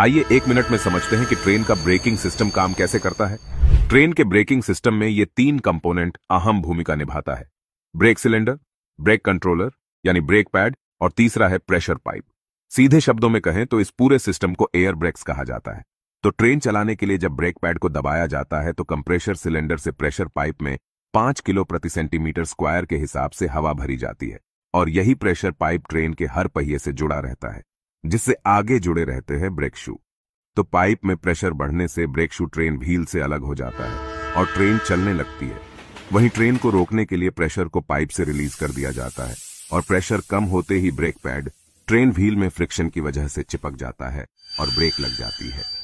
आइए एक मिनट में समझते हैं कि ट्रेन का ब्रेकिंग सिस्टम काम कैसे करता है ट्रेन के ब्रेकिंग सिस्टम में ये तीन कंपोनेंट अहम भूमिका निभाता है ब्रेक सिलेंडर ब्रेक कंट्रोलर यानी ब्रेक पैड और तीसरा है प्रेशर पाइप सीधे शब्दों में कहें तो इस पूरे सिस्टम को एयर ब्रेक्स कहा जाता है तो ट्रेन चलाने के लिए जब ब्रेक पैड को दबाया जाता है तो कंप्रेशर सिलेंडर से प्रेशर पाइप में पांच किलो प्रति सेंटीमीटर स्क्वायर के हिसाब से हवा भरी जाती है और यही प्रेशर पाइप ट्रेन के हर पहिए से जुड़ा रहता है जिससे आगे जुड़े रहते हैं ब्रेक शू तो पाइप में प्रेशर बढ़ने से ब्रेक शू ट्रेन व्हील से अलग हो जाता है और ट्रेन चलने लगती है वहीं ट्रेन को रोकने के लिए प्रेशर को पाइप से रिलीज कर दिया जाता है और प्रेशर कम होते ही ब्रेक पैड ट्रेन व्हील में फ्रिक्शन की वजह से चिपक जाता है और ब्रेक लग जाती है